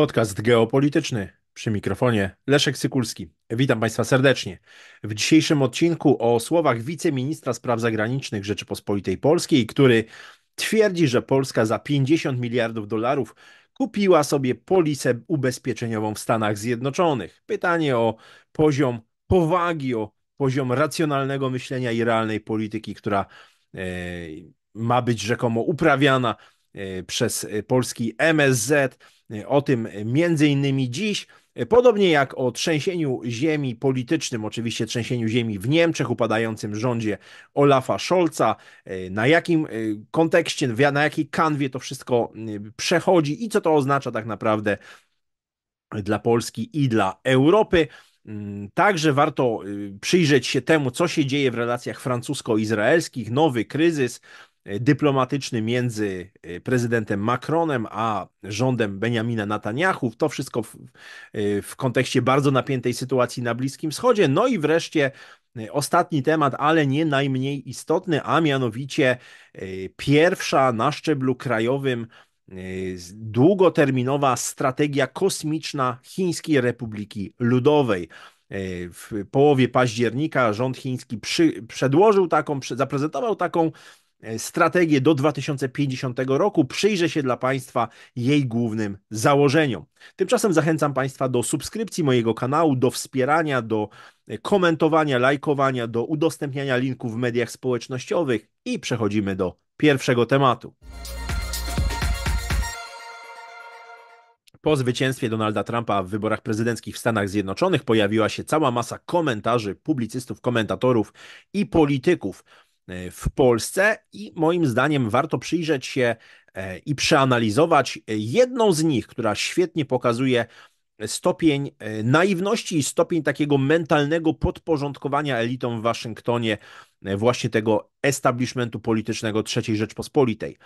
Podcast geopolityczny przy mikrofonie Leszek Sykulski. Witam Państwa serdecznie. W dzisiejszym odcinku o słowach wiceministra spraw zagranicznych Rzeczypospolitej Polskiej, który twierdzi, że Polska za 50 miliardów dolarów kupiła sobie polisę ubezpieczeniową w Stanach Zjednoczonych. Pytanie o poziom powagi, o poziom racjonalnego myślenia i realnej polityki, która e, ma być rzekomo uprawiana E, przez e, polski MSZ. E, o tym między innymi dziś. Podobnie jak o trzęsieniu ziemi politycznym, oczywiście trzęsieniu ziemi w Niemczech, upadającym rządzie Olafa Scholza, na jakim kontekście, na jakiej kanwie to wszystko przechodzi i co to oznacza tak naprawdę dla Polski i dla Europy. Mm, także warto y, przyjrzeć się temu, co się dzieje w relacjach francusko-izraelskich, nowy kryzys, E, dyplomatyczny między e, prezydentem Macronem a rządem Benjamina Netanyahu. To wszystko w, e, w kontekście bardzo napiętej sytuacji na Bliskim Wschodzie. No i wreszcie ostatni temat, ale nie najmniej istotny, a mianowicie pierwsza na szczeblu krajowym długoterminowa strategia kosmiczna Chińskiej Republiki Ludowej. W połowie października rząd chiński przy, przedłożył taką, zaprezentował taką E, strategię do 2050 roku, przyjrzę się dla Państwa jej głównym założeniom. Tymczasem zachęcam Państwa do subskrypcji mojego kanału, do wspierania, do e, komentowania, lajkowania, do udostępniania linków w mediach społecznościowych i przechodzimy do pierwszego tematu. Po zwycięstwie Donalda Trumpa w wyborach prezydenckich w Stanach Zjednoczonych pojawiła się cała masa komentarzy, publicystów, komentatorów i polityków E, w Polsce i moim zdaniem warto przyjrzeć się e, i przeanalizować e, jedną z nich, która świetnie pokazuje stopień e, naiwności i stopień takiego mentalnego podporządkowania elitom w Waszyngtonie e, właśnie tego establishmentu politycznego III Rzeczpospolitej.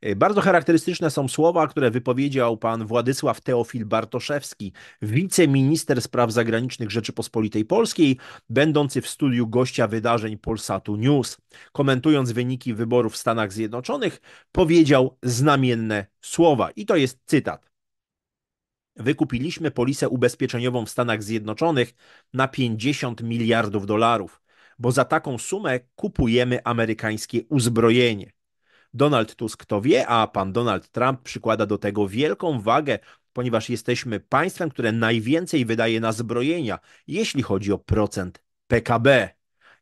E, bardzo charakterystyczne są słowa, które wypowiedział pan Władysław Teofil Bartoszewski, wiceminister spraw zagranicznych Rzeczypospolitej Polskiej, będący w studiu gościa wydarzeń Polsatu News. Komentując wyniki wyborów w Stanach Zjednoczonych, powiedział znamienne słowa i to jest cytat. Wykupiliśmy polisę ubezpieczeniową w Stanach Zjednoczonych na 50 miliardów dolarów, bo za taką sumę kupujemy amerykańskie uzbrojenie. Donald Tusk to wie, a pan Donald Trump przykłada do tego wielką wagę, ponieważ jesteśmy państwem, które najwięcej wydaje na zbrojenia, jeśli chodzi o procent PKB.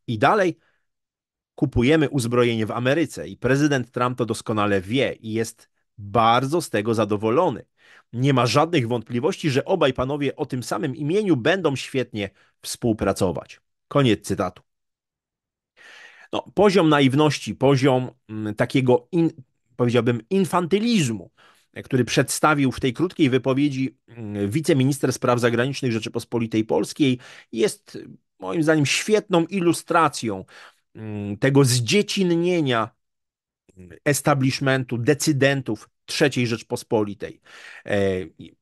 I dalej kupujemy uzbrojenie w Ameryce i prezydent Trump to doskonale wie i jest bardzo z tego zadowolony. Nie ma żadnych wątpliwości, że obaj panowie o tym samym imieniu będą świetnie współpracować. Koniec cytatu. No, poziom naiwności, poziom mm, takiego, in, powiedziałbym, infantylizmu, który przedstawił w tej krótkiej wypowiedzi mm, wiceminister spraw zagranicznych Rzeczypospolitej Polskiej, jest moim zdaniem świetną ilustracją mm, tego zdziecinnienia establishmentu, decydentów III Rzeczpospolitej. E,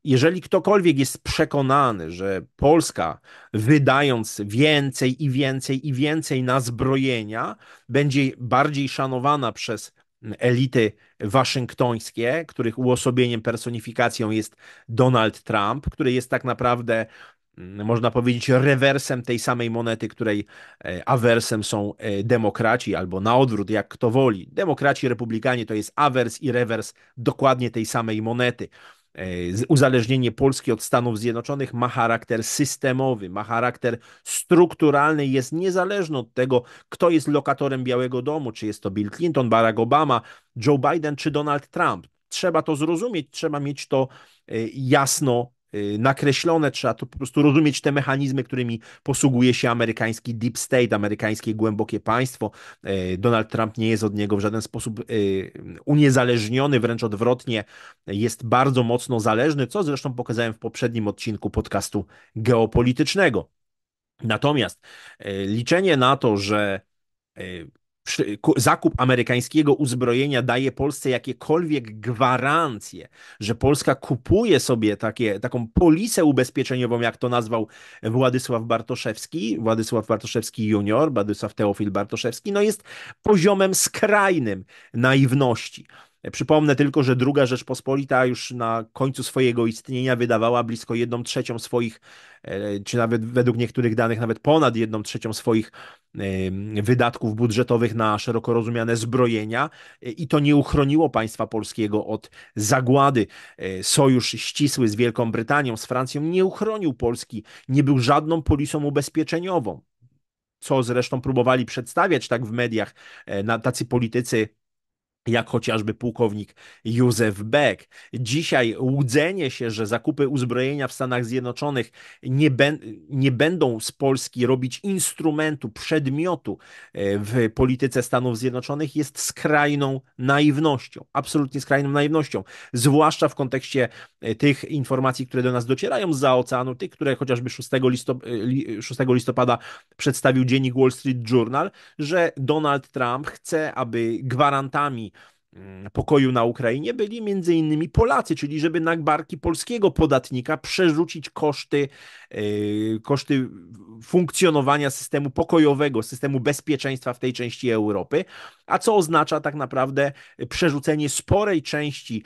jeżeli ktokolwiek jest przekonany, że Polska, wydając więcej i więcej i więcej na zbrojenia, będzie bardziej szanowana przez elity waszyngtońskie, których uosobieniem, personifikacją jest Donald Trump, który jest tak naprawdę Mm, można powiedzieć, rewersem tej samej monety, której e, awersem są e, demokraci, albo na odwrót, jak kto woli. Demokraci, republikanie to jest awers i rewers dokładnie tej samej monety. E, uzależnienie Polski od Stanów Zjednoczonych ma charakter systemowy, ma charakter strukturalny, jest niezależny od tego, kto jest lokatorem Białego Domu, czy jest to Bill Clinton, Barack Obama, Joe Biden czy Donald Trump. Trzeba to zrozumieć, trzeba mieć to jasno Y, nakreślone, trzeba to po prostu rozumieć te mechanizmy, którymi posługuje się amerykański deep state, amerykańskie głębokie państwo. E, Donald Trump nie jest od niego w żaden sposób y, uniezależniony, wręcz odwrotnie, jest bardzo mocno zależny, co zresztą pokazałem w poprzednim odcinku podcastu geopolitycznego. Natomiast e, liczenie na to, że e, zakup amerykańskiego uzbrojenia daje Polsce jakiekolwiek gwarancje, że Polska kupuje sobie takie, taką polisę ubezpieczeniową, jak to nazwał Władysław Bartoszewski, Władysław Bartoszewski junior, Władysław Teofil Bartoszewski, no jest poziomem skrajnym naiwności. Przypomnę tylko, że druga Rzeczpospolita już na końcu swojego istnienia wydawała blisko jedną trzecią swoich, e, czy nawet według niektórych danych nawet ponad jedną trzecią swoich e, wydatków budżetowych na szeroko rozumiane zbrojenia e, i to nie uchroniło państwa polskiego od zagłady. Sojusz ścisły z Wielką Brytanią, z Francją nie uchronił Polski, nie był żadną polisą ubezpieczeniową co zresztą próbowali przedstawiać tak w mediach na tacy politycy jak chociażby pułkownik Józef Beck. Dzisiaj łudzenie się, że zakupy uzbrojenia w Stanach Zjednoczonych nie, be, nie będą z Polski robić instrumentu, przedmiotu e, w polityce Stanów Zjednoczonych jest skrajną naiwnością, absolutnie skrajną naiwnością, zwłaszcza w kontekście e, tych informacji, które do nas docierają z oceanu, tych, które chociażby 6, listop 6 listopada przedstawił dziennik Wall Street Journal, że Donald Trump chce, aby gwarantami Mm, pokoju na Ukrainie byli między innymi Polacy, czyli żeby na barki polskiego podatnika przerzucić koszty, e, koszty funkcjonowania systemu pokojowego, systemu bezpieczeństwa w tej części Europy, a co oznacza tak naprawdę przerzucenie sporej części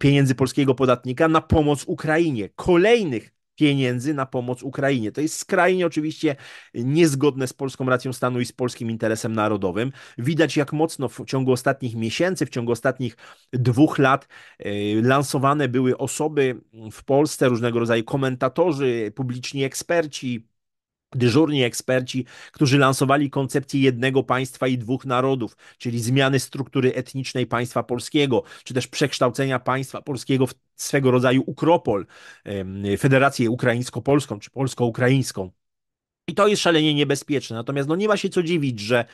pieniędzy polskiego podatnika na pomoc Ukrainie, kolejnych pieniędzy na pomoc Ukrainie. To jest skrajnie oczywiście niezgodne z polską racją stanu i z polskim interesem narodowym. Widać, jak mocno w ciągu ostatnich miesięcy, w ciągu ostatnich dwóch lat e, lansowane były osoby w Polsce, różnego rodzaju komentatorzy, publiczni eksperci, dyżurni eksperci, którzy lansowali koncepcję jednego państwa i dwóch narodów, czyli zmiany struktury etnicznej państwa polskiego, czy też przekształcenia państwa polskiego w swego rodzaju ukropol, federację ukraińsko-polską czy polsko-ukraińską. I to jest szalenie niebezpieczne. Natomiast no, nie ma się co dziwić, że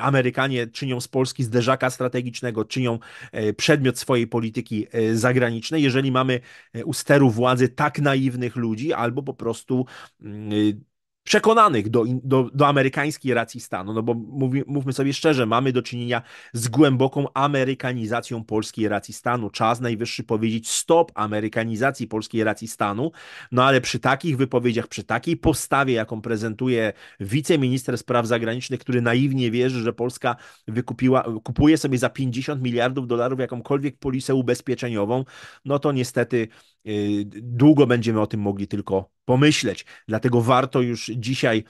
Amerykanie czynią z Polski zderzaka strategicznego, czynią e, przedmiot swojej polityki e, zagranicznej, jeżeli mamy e, u steru władzy tak naiwnych ludzi, albo po prostu mm, przekonanych do, do, do, amerykańskiej racji stanu, no bo mówi, mówmy sobie szczerze, mamy do czynienia z głęboką amerykanizacją polskiej racji stanu. Czas najwyższy powiedzieć stop amerykanizacji polskiej racji stanu, no ale przy takich wypowiedziach, przy takiej postawie, jaką prezentuje wiceminister spraw zagranicznych, który naiwnie wierzy, że Polska wykupiła, kupuje sobie za 50 miliardów dolarów jakąkolwiek polisę ubezpieczeniową, no to niestety Y, długo będziemy o tym mogli tylko pomyśleć. Dlatego warto już dzisiaj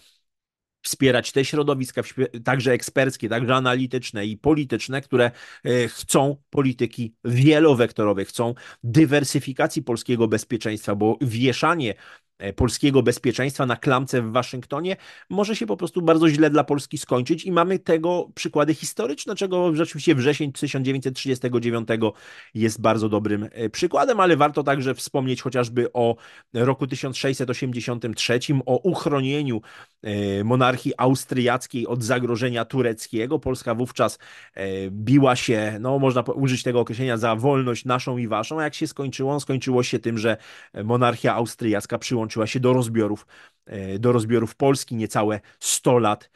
wspierać te środowiska, także eksperckie, także analityczne i polityczne, które y, chcą polityki wielowektorowej, chcą dywersyfikacji polskiego bezpieczeństwa, bo wieszanie E, polskiego bezpieczeństwa na klamce w Waszyngtonie może się po prostu bardzo źle dla Polski skończyć i mamy tego przykłady historyczne, czego rzeczywiście wrzesień 1939 jest bardzo dobrym e, przykładem, ale warto także wspomnieć chociażby o roku 1683, o uchronieniu e, monarchii austriackiej od zagrożenia tureckiego. Polska wówczas biła się, no można użyć tego określenia, za wolność naszą i waszą, a jak się skończyło? Skończyło się tym, że monarchia austriacka przyłączyła dołączyła się do rozbiorów, e, do rozbiorów Polski niecałe 100 lat.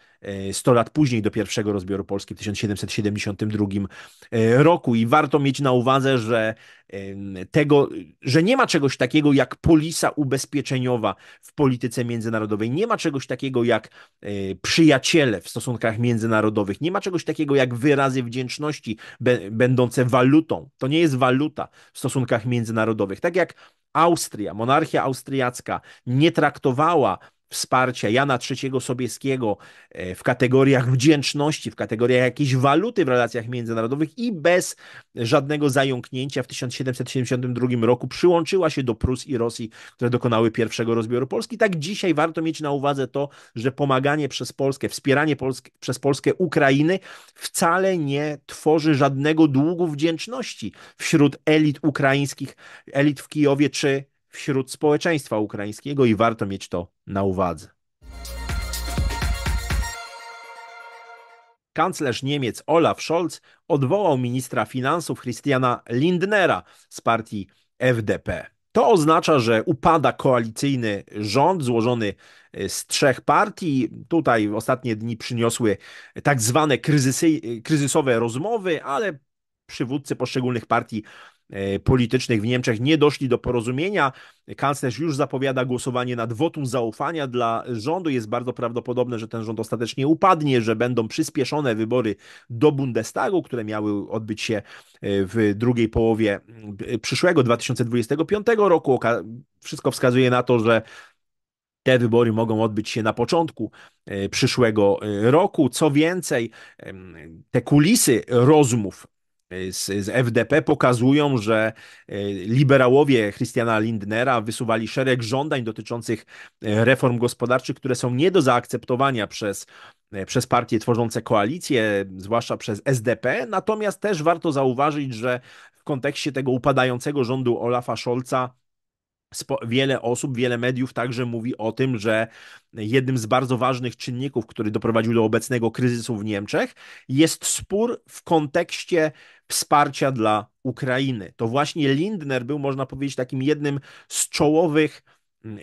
100 e, lat później do pierwszego rozbioru Polski w 1772 e, roku. I warto mieć na uwadze, że tego, że nie ma czegoś takiego jak polisa ubezpieczeniowa w polityce międzynarodowej, nie ma czegoś takiego jak przyjaciele w stosunkach międzynarodowych, nie ma czegoś takiego jak wyrazy wdzięczności będące walutą. To nie jest waluta w stosunkach międzynarodowych. Tak jak Austria, monarchia austriacka nie traktowała wsparcia Jana III Sobieskiego e, w kategoriach wdzięczności, w kategoriach jakiejś waluty w relacjach międzynarodowych i bez żadnego zająknięcia w 1772 roku przyłączyła się do Prus i Rosji, które dokonały pierwszego rozbioru Polski. Tak dzisiaj warto mieć na uwadze to, że pomaganie przez Polskę, wspieranie Polsk przez Polskę Ukrainy wcale nie tworzy żadnego długu wdzięczności wśród elit ukraińskich, elit w Kijowie czy wśród społeczeństwa ukraińskiego i warto mieć to na uwadze. Kanclerz Niemiec Olaf Scholz odwołał ministra finansów Christiana Lindnera z partii FDP. To oznacza, że upada koalicyjny rząd złożony e, z trzech partii. Tutaj w ostatnie dni przyniosły tak zwane kryzysy, e, kryzysowe rozmowy, ale przywódcy poszczególnych partii E, politycznych w Niemczech nie doszli do porozumienia. Kanclerz już zapowiada głosowanie nad wotum zaufania dla rządu. Jest bardzo prawdopodobne, że ten rząd ostatecznie upadnie, że będą przyspieszone wybory do Bundestagu, które miały odbyć się e, w drugiej połowie e, przyszłego 2025 roku. Wszystko wskazuje na to, że te wybory mogą odbyć się na początku przyszłego roku. Co więcej, te kulisy rozmów z, z FDP pokazują, że e, liberałowie Christiana Lindnera wysuwali szereg żądań dotyczących e, reform gospodarczych, które są nie do zaakceptowania przez, e, przez partie tworzące koalicję, zwłaszcza przez SDP. Natomiast też warto zauważyć, że w kontekście tego upadającego rządu Olafa Scholza wiele osób, wiele mediów także mówi o tym, że jednym z bardzo ważnych czynników, który doprowadził do obecnego kryzysu w Niemczech, jest spór w kontekście wsparcia dla Ukrainy. To właśnie Lindner był, można powiedzieć, takim jednym z czołowych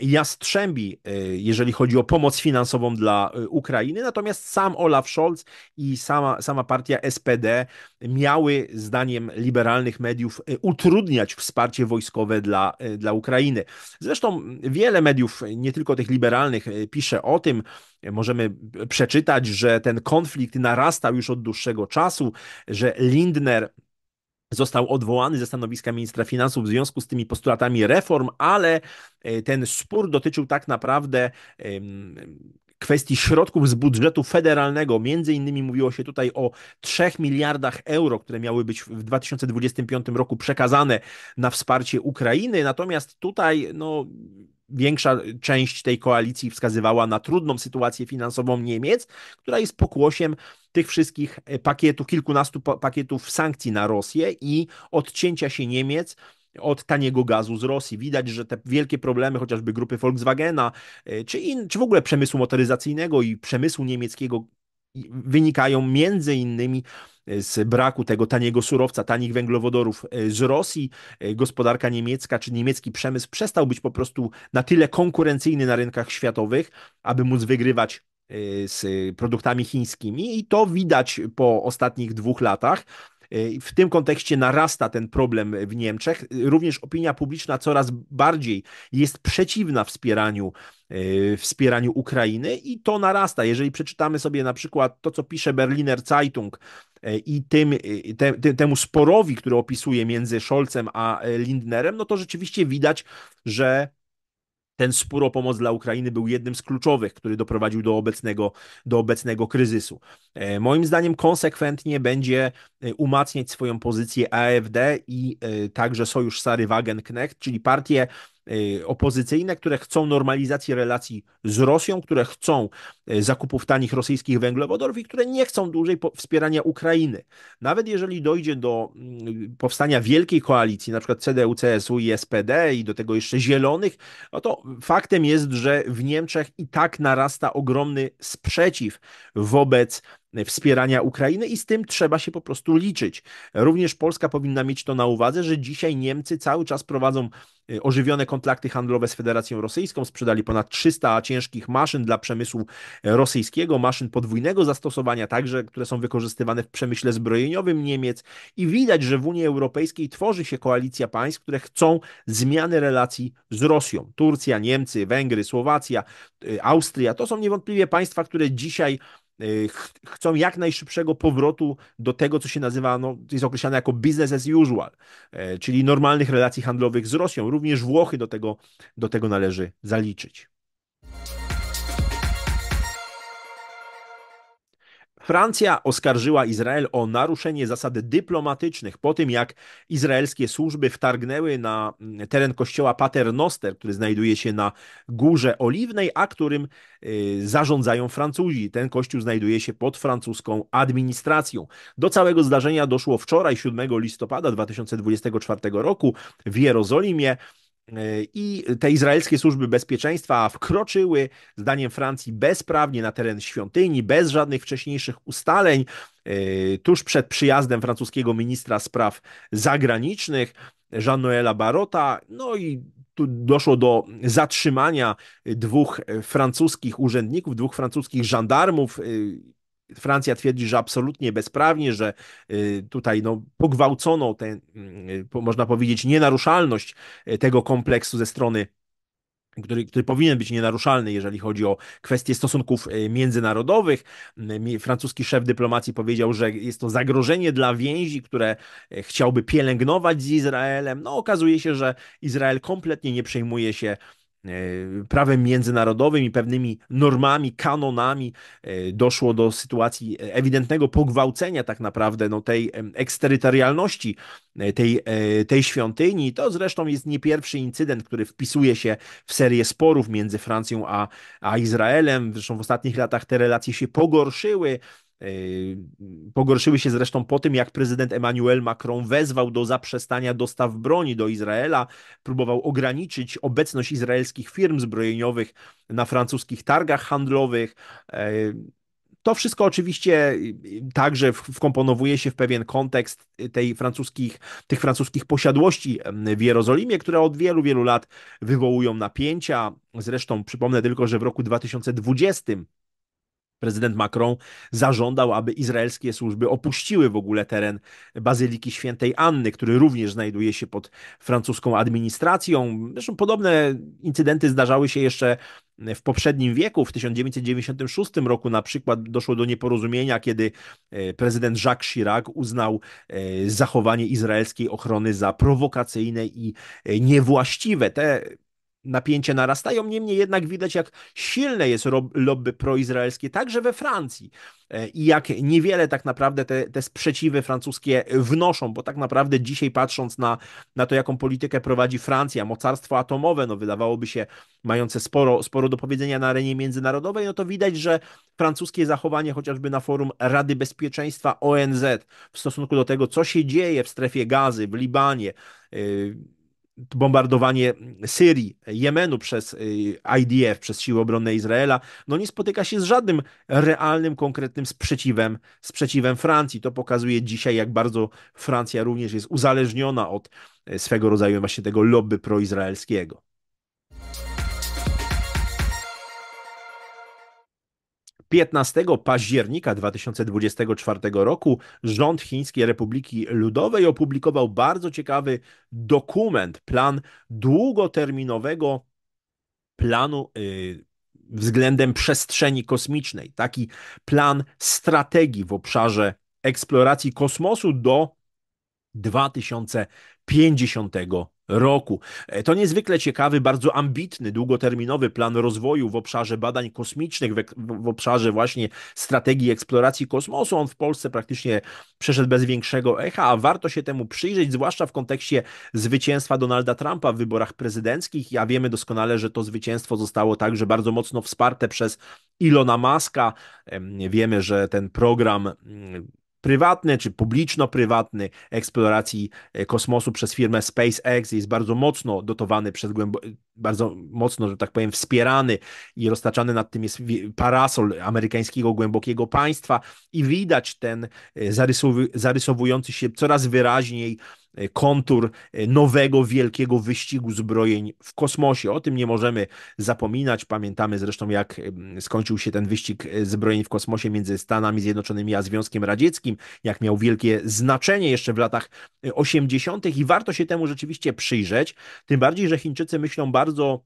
jastrzębi, e, jeżeli chodzi o pomoc finansową dla e, Ukrainy, natomiast sam Olaf Scholz i sama, sama partia SPD miały, zdaniem liberalnych mediów, e, utrudniać wsparcie wojskowe dla, dla Ukrainy. Zresztą wiele mediów, nie tylko tych liberalnych, pisze o tym, Możemy przeczytać, że ten konflikt narastał już od dłuższego czasu, że Lindner został odwołany ze stanowiska ministra finansów w związku z tymi postulatami reform, ale e, ten spór dotyczył tak naprawdę kwestii środków z budżetu federalnego. Między innymi mówiło się tutaj o 3 miliardach euro, które miały być w 2025 roku przekazane na wsparcie Ukrainy. Natomiast tutaj no większa część tej koalicji wskazywała na trudną sytuację finansową Niemiec, która jest pokłosiem tych wszystkich e, pakietów, kilkunastu pakietów sankcji na Rosję i odcięcia się Niemiec od taniego gazu z Rosji. Widać, że te wielkie problemy chociażby grupy Volkswagena, e, czy, in, czy w ogóle przemysłu motoryzacyjnego i przemysłu niemieckiego, wynikają między innymi e, z braku tego taniego surowca, tanich węglowodorów e, z Rosji. E, gospodarka niemiecka czy niemiecki przemysł przestał być po prostu na tyle konkurencyjny na rynkach światowych, aby móc wygrywać z produktami chińskimi, i to widać po ostatnich dwóch latach. W tym kontekście narasta ten problem w Niemczech. Również opinia publiczna coraz bardziej jest przeciwna wspieraniu Y, wspieraniu Ukrainy i to narasta. Jeżeli przeczytamy sobie na przykład to, co pisze Berliner Zeitung y, i tym, y, te, te, temu sporowi, który opisuje między Scholzem a Lindnerem, no to rzeczywiście widać, że ten spór o pomoc dla Ukrainy był jednym z kluczowych, który doprowadził do obecnego, do obecnego kryzysu. E, moim zdaniem konsekwentnie będzie umacniać swoją pozycję AfD i także Sojusz Sary Wagenknecht, czyli partie Y, opozycyjne, które chcą normalizacji relacji z Rosją, które chcą y, zakupów tanich rosyjskich węglowodorów i które nie chcą dłużej wspierania Ukrainy. Nawet jeżeli dojdzie do mm, powstania wielkiej koalicji, na przykład CDU, CSU i SPD i do tego jeszcze Zielonych, no to faktem jest, że w Niemczech i tak narasta ogromny sprzeciw wobec Y, wspierania Ukrainy i z tym trzeba się po prostu liczyć. Również Polska powinna mieć to na uwadze, że dzisiaj Niemcy cały czas prowadzą y, ożywione kontrakty handlowe z Federacją Rosyjską, sprzedali ponad 300 ciężkich maszyn dla przemysłu y, rosyjskiego, maszyn podwójnego zastosowania także, które są wykorzystywane w przemyśle zbrojeniowym Niemiec i widać, że w Unii Europejskiej tworzy się koalicja państw, które chcą zmiany relacji z Rosją. Turcja, Niemcy, Węgry, Słowacja, Austria to są niewątpliwie państwa, które dzisiaj Y, chcą jak najszybszego powrotu do tego, co się nazywa, no, jest określane jako business as usual, e, czyli normalnych relacji handlowych z Rosją. Również Włochy do tego, do tego należy zaliczyć. Francja oskarżyła Izrael o naruszenie zasad dyplomatycznych po tym, jak izraelskie służby wtargnęły na mm, teren kościoła Paternoster, który znajduje się na Górze Oliwnej, a którym y, zarządzają Francuzi. Ten kościół znajduje się pod francuską administracją. Do całego zdarzenia doszło wczoraj, 7 listopada 2024 roku w Jerozolimie. E, i te izraelskie służby bezpieczeństwa wkroczyły, zdaniem Francji, bezprawnie na teren świątyni, bez żadnych wcześniejszych ustaleń, e, tuż przed przyjazdem francuskiego ministra spraw zagranicznych. Jean-Noëla Barota, no i tu doszło do zatrzymania dwóch francuskich urzędników, dwóch francuskich żandarmów e, Francja twierdzi, że absolutnie bezprawnie, że y, tutaj no, pogwałcono tę, mm, można powiedzieć, nienaruszalność y, tego kompleksu ze strony który, który powinien być nienaruszalny, jeżeli chodzi o kwestie stosunków y, międzynarodowych. Francuski szef dyplomacji powiedział, że jest to zagrożenie dla więzi, które e, chciałby pielęgnować z Izraelem. No, okazuje się, że Izrael kompletnie nie przejmuje się E, prawem międzynarodowym i pewnymi normami, kanonami e, doszło do sytuacji e, ewidentnego pogwałcenia tak naprawdę no, tej eksterytorialności tej, tej świątyni. To zresztą jest nie pierwszy incydent, który wpisuje się w serię sporów między Francją a, a Izraelem. Zresztą w ostatnich latach te relacje się pogorszyły. Yy, pogorszyły się zresztą po tym, jak prezydent Emmanuel Macron wezwał do zaprzestania dostaw broni do Izraela, próbował ograniczyć obecność izraelskich firm zbrojeniowych na francuskich targach handlowych. Yy, to wszystko oczywiście yy, także wkomponowuje się w pewien kontekst tej francuskich, tych francuskich posiadłości w Jerozolimie, które od wielu, wielu lat wywołują napięcia. Zresztą przypomnę tylko, że w roku 2020 prezydent Macron zażądał, aby izraelskie służby opuściły w ogóle teren Bazyliki Świętej Anny, który również znajduje się pod francuską administracją. Zresztą podobne incydenty zdarzały się jeszcze w poprzednim wieku, w 1996 roku na przykład doszło do nieporozumienia, kiedy e, prezydent Jacques Chirac uznał e, zachowanie izraelskiej ochrony za prowokacyjne i e, niewłaściwe. Te napięcie narastają, niemniej jednak widać, jak silne jest lobby proizraelskie także we Francji e, i jak niewiele tak naprawdę te, te sprzeciwy francuskie wnoszą, bo tak naprawdę dzisiaj patrząc na, na to, jaką politykę prowadzi Francja, mocarstwo atomowe, no wydawałoby się mające sporo, sporo do powiedzenia na arenie międzynarodowej, no to widać, że francuskie zachowanie chociażby na forum Rady Bezpieczeństwa ONZ w stosunku do tego, co się dzieje w strefie gazy, w Libanie, yy, bombardowanie Syrii, Jemenu przez y, IDF, przez Siły Obronne Izraela, no nie spotyka się z żadnym realnym, konkretnym sprzeciwem, sprzeciwem Francji. To pokazuje dzisiaj, jak bardzo Francja również jest uzależniona od y, swego rodzaju właśnie tego lobby proizraelskiego. 15 października 2024 roku rząd Chińskiej Republiki Ludowej opublikował bardzo ciekawy dokument, plan długoterminowego planu y, względem przestrzeni kosmicznej. Taki plan strategii w obszarze eksploracji kosmosu do 2050 roku. E, to niezwykle ciekawy, bardzo ambitny, długoterminowy plan rozwoju w obszarze badań kosmicznych, w, obszarze właśnie strategii eksploracji kosmosu. On w Polsce praktycznie przeszedł bez większego echa, a warto się temu przyjrzeć, zwłaszcza w kontekście zwycięstwa Donalda Trumpa w wyborach prezydenckich. Ja wiemy doskonale, że to zwycięstwo zostało także bardzo mocno wsparte przez Ilona Maska. Wiemy, że ten program mm, prywatny czy publiczno-prywatny eksploracji e, kosmosu przez firmę SpaceX jest bardzo mocno dotowany, przez bardzo mocno, że tak powiem, wspierany i roztaczany nad tym jest parasol amerykańskiego głębokiego państwa i widać ten e, zarysowujący się coraz wyraźniej E, kontur e, nowego wielkiego wyścigu zbrojeń w kosmosie. O tym nie możemy zapominać. Pamiętamy zresztą, jak skończył się ten wyścig e, zbrojeń w kosmosie między Stanami Zjednoczonymi a Związkiem Radzieckim, jak miał wielkie znaczenie jeszcze w latach 80. i warto się temu rzeczywiście przyjrzeć. Tym bardziej, że Chińczycy myślą bardzo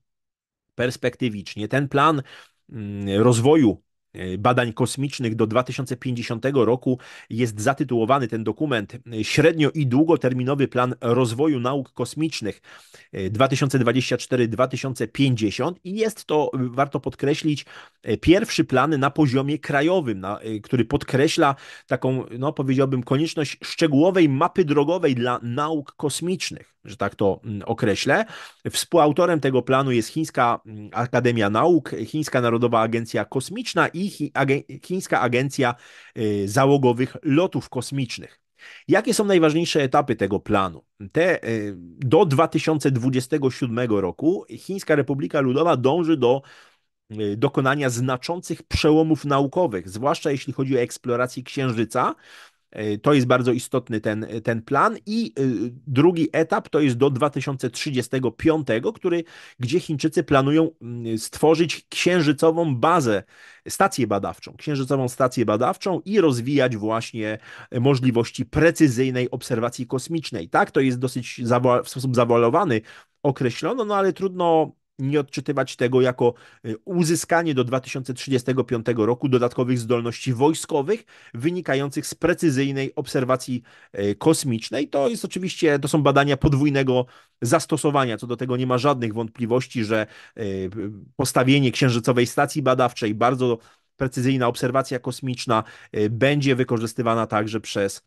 perspektywicznie. Ten plan mm, rozwoju E, badań kosmicznych do 2050 roku jest zatytułowany ten dokument e, Średnio i długoterminowy plan rozwoju nauk kosmicznych 2024-2050 e, i jest to, warto podkreślić, pierwszy plan na poziomie krajowym, na, który podkreśla taką, no powiedziałbym, konieczność szczegółowej mapy drogowej dla nauk kosmicznych że tak to mm, określę. Współautorem tego planu jest Chińska mm, Akademia Nauk, Chińska Narodowa Agencja Kosmiczna i Chińska Agencja y, Załogowych Lotów Kosmicznych. Jakie są najważniejsze etapy tego planu? Te, y, do 2027 roku Chińska Republika Ludowa dąży do y, dokonania znaczących przełomów naukowych, zwłaszcza jeśli chodzi o eksplorację Księżyca Y, to jest bardzo istotny ten, ten plan. I y, drugi etap to jest do 2035, który, gdzie Chińczycy planują mm, stworzyć księżycową bazę, stację badawczą, księżycową stację badawczą i rozwijać właśnie y, możliwości precyzyjnej obserwacji kosmicznej. Tak, to jest dosyć w sposób zawalowany określono, no ale trudno nie odczytywać tego jako y, uzyskanie do 2035 roku dodatkowych zdolności wojskowych wynikających z precyzyjnej obserwacji y, kosmicznej. To jest oczywiście, to są badania podwójnego zastosowania. Co do tego nie ma żadnych wątpliwości, że y, postawienie księżycowej stacji badawczej, bardzo precyzyjna obserwacja kosmiczna będzie wykorzystywana także przez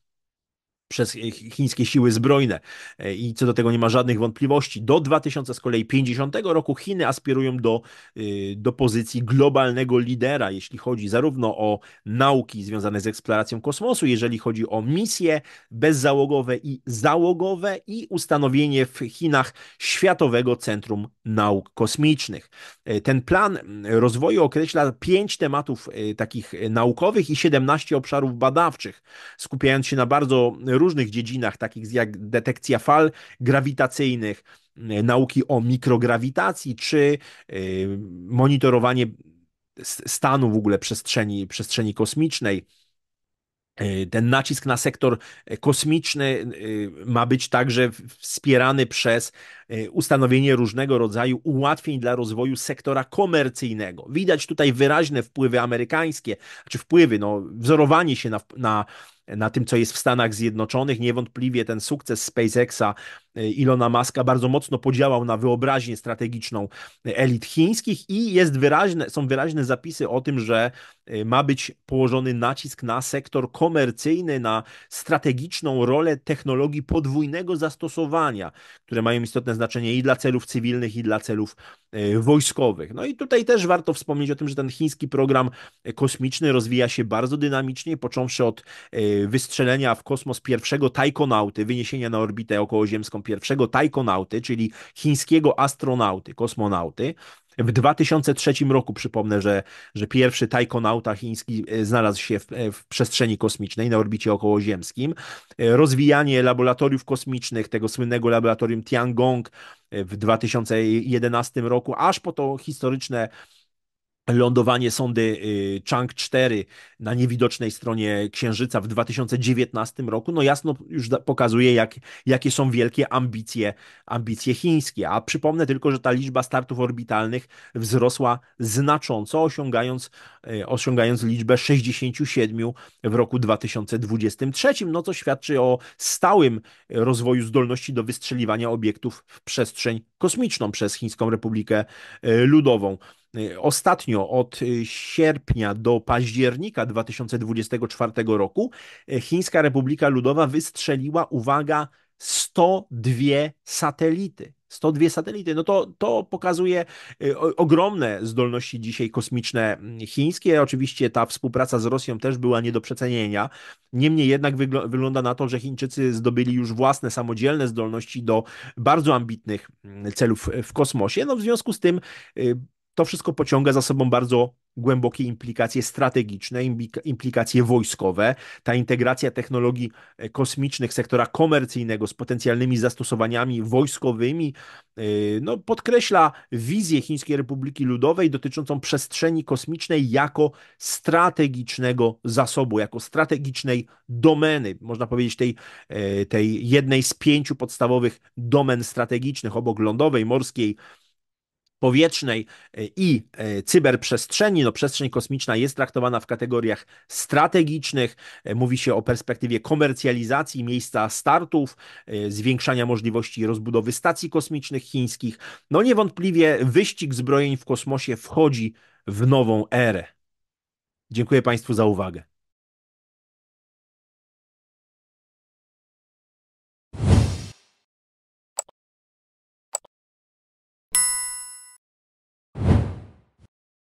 przez chińskie siły zbrojne e, i co do tego nie ma żadnych wątpliwości. Do 2000 z kolei 50 roku Chiny aspirują do, y, do pozycji globalnego lidera, jeśli chodzi zarówno o nauki związane z eksploracją kosmosu, jeżeli chodzi o misje bezzałogowe i załogowe i ustanowienie w Chinach Światowego Centrum Nauk Kosmicznych. E, ten plan rozwoju określa pięć tematów e, takich naukowych i 17 obszarów badawczych, skupiając się na bardzo różnych dziedzinach, takich jak detekcja fal grawitacyjnych, y, nauki o mikrograwitacji, czy y, monitorowanie stanu w ogóle przestrzeni, przestrzeni kosmicznej. Y, ten nacisk na sektor kosmiczny ma być także wspierany przez ustanowienie różnego rodzaju ułatwień dla rozwoju sektora komercyjnego. Widać tutaj wyraźne wpływy amerykańskie, czy znaczy wpływy, no, wzorowanie się na, na na tym, co jest w Stanach Zjednoczonych. Niewątpliwie ten sukces SpaceXa E, Ilona Maska bardzo mocno podziałał na wyobraźnię strategiczną e, elit chińskich i jest wyraźne, są wyraźne zapisy o tym, że e, ma być położony nacisk na sektor komercyjny, na strategiczną rolę technologii podwójnego zastosowania, które mają istotne znaczenie i dla celów cywilnych, i dla celów wojskowych. No i tutaj też warto wspomnieć o tym, że ten chiński program kosmiczny rozwija się bardzo dynamicznie, począwszy od wystrzelenia w kosmos pierwszego tajkonauty, wyniesienia na orbitę okołoziemską pierwszego tajkonauty, czyli chińskiego astronauty, kosmonauty. W 2003 roku przypomnę, że, że pierwszy tajkonauta chiński e, znalazł się w, e, w, przestrzeni kosmicznej, na orbicie okołoziemskim. E, rozwijanie laboratoriów kosmicznych, tego słynnego laboratorium Tiangong w 2011 roku, aż po to historyczne lądowanie sondy y, Chang 4 na niewidocznej stronie Księżyca w 2019 roku, no jasno już pokazuje, jak, jakie są wielkie ambicje, ambicje chińskie. A przypomnę tylko, że ta liczba startów orbitalnych wzrosła znacząco, osiągając, y, osiągając liczbę 67 w roku 2023, no co świadczy o stałym rozwoju zdolności do wystrzeliwania obiektów w przestrzeń kosmiczną przez Chińską Republikę y, Ludową. Y, ostatnio od y, sierpnia do października 2024 roku y, Chińska Republika Ludowa wystrzeliła, uwaga, 102 satelity. 102 satelity, no to, to pokazuje ogromne zdolności dzisiaj kosmiczne mm, chińskie. Oczywiście ta współpraca z Rosją też była nie do przecenienia. Niemniej jednak wygląda na to, że Chińczycy zdobyli już własne samodzielne zdolności do bardzo ambitnych mm, celów w kosmosie. No w związku z tym to wszystko pociąga za sobą bardzo głębokie implikacje strategiczne, implikacje wojskowe. Ta integracja technologii e, kosmicznych sektora komercyjnego z potencjalnymi zastosowaniami wojskowymi e, no, podkreśla wizję Chińskiej Republiki Ludowej dotyczącą przestrzeni kosmicznej jako strategicznego zasobu, jako strategicznej domeny, można powiedzieć tej, e, tej jednej z pięciu podstawowych domen strategicznych obok lądowej, morskiej, powietrznej e, i e, cyberprzestrzeni. No, przestrzeń kosmiczna jest traktowana w kategoriach strategicznych. E, mówi się o perspektywie komercjalizacji miejsca startów, zwiększania możliwości rozbudowy stacji kosmicznych chińskich. No niewątpliwie wyścig zbrojeń w kosmosie wchodzi w nową erę. Dziękuję Państwu za uwagę.